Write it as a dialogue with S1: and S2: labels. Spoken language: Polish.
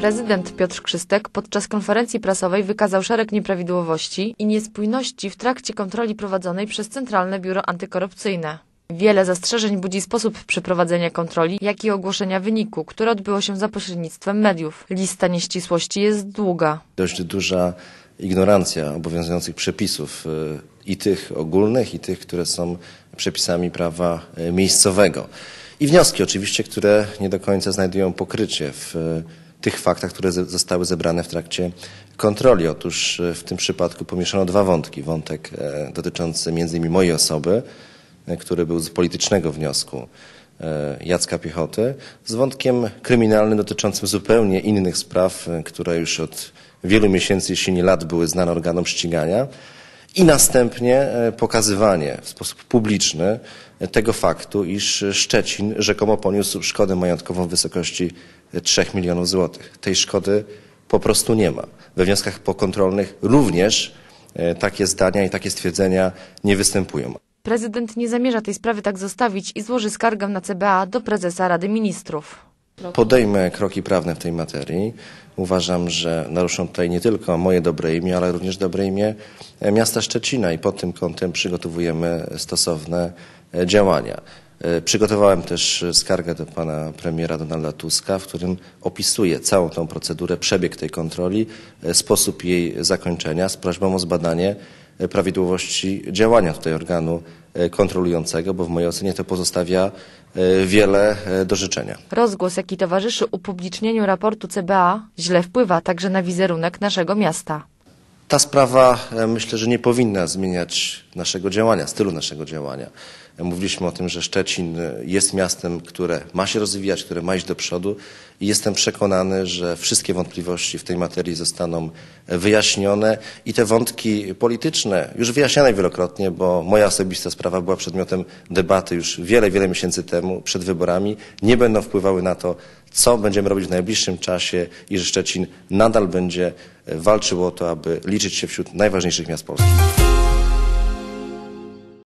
S1: Prezydent Piotr Krzystek podczas konferencji prasowej wykazał szereg nieprawidłowości i niespójności w trakcie kontroli prowadzonej przez Centralne Biuro Antykorupcyjne. Wiele zastrzeżeń budzi sposób przeprowadzenia kontroli, jak i ogłoszenia wyniku, które odbyło się za pośrednictwem mediów. Lista nieścisłości jest długa.
S2: Dość duża ignorancja obowiązujących przepisów y, i tych ogólnych, i tych, które są przepisami prawa y, miejscowego. I wnioski oczywiście, które nie do końca znajdują pokrycie w y, tych faktach, które zostały zebrane w trakcie kontroli. Otóż e, w tym przypadku pomieszano dwa wątki. Wątek e, dotyczący między innymi mojej osoby, e, który był z politycznego wniosku Jacka Piechoty, z wątkiem kryminalnym dotyczącym zupełnie innych spraw, które już od wielu miesięcy, jeśli nie lat, były znane organom ścigania. I następnie pokazywanie w sposób publiczny tego faktu, iż Szczecin rzekomo poniósł szkodę majątkową w wysokości 3 milionów złotych. Tej szkody po prostu nie ma. We wnioskach pokontrolnych również e, takie zdania i takie stwierdzenia nie występują.
S1: Prezydent nie zamierza tej sprawy tak zostawić i złoży skargę na CBA do prezesa Rady Ministrów.
S2: Podejmę kroki prawne w tej materii. Uważam, że naruszą tutaj nie tylko moje dobre imię, ale również dobre imię e, miasta Szczecina i pod tym kątem przygotowujemy stosowne e, działania. E, przygotowałem też e, skargę do pana premiera Donalda Tuska, w którym opisuję całą tą procedurę, przebieg tej kontroli, e, sposób jej zakończenia z prośbą o zbadanie prawidłowości działania tutaj organu kontrolującego, bo w mojej ocenie to pozostawia wiele do życzenia.
S1: Rozgłos, jaki towarzyszy upublicznieniu raportu CBA, źle wpływa także na wizerunek naszego miasta.
S2: Ta sprawa myślę, że nie powinna zmieniać naszego działania, stylu naszego działania. Mówiliśmy o tym, że Szczecin e, jest miastem, które ma się rozwijać, które ma iść do przodu i jestem przekonany, że wszystkie wątpliwości w tej materii zostaną wyjaśnione i te wątki polityczne, już wyjaśniane wielokrotnie, bo moja osobista sprawa była przedmiotem debaty już wiele, wiele miesięcy temu przed wyborami, nie będą wpływały na to, co będziemy robić w najbliższym czasie i że Szczecin nadal będzie e, walczył o to, aby liczyć się wśród najważniejszych miast Polski.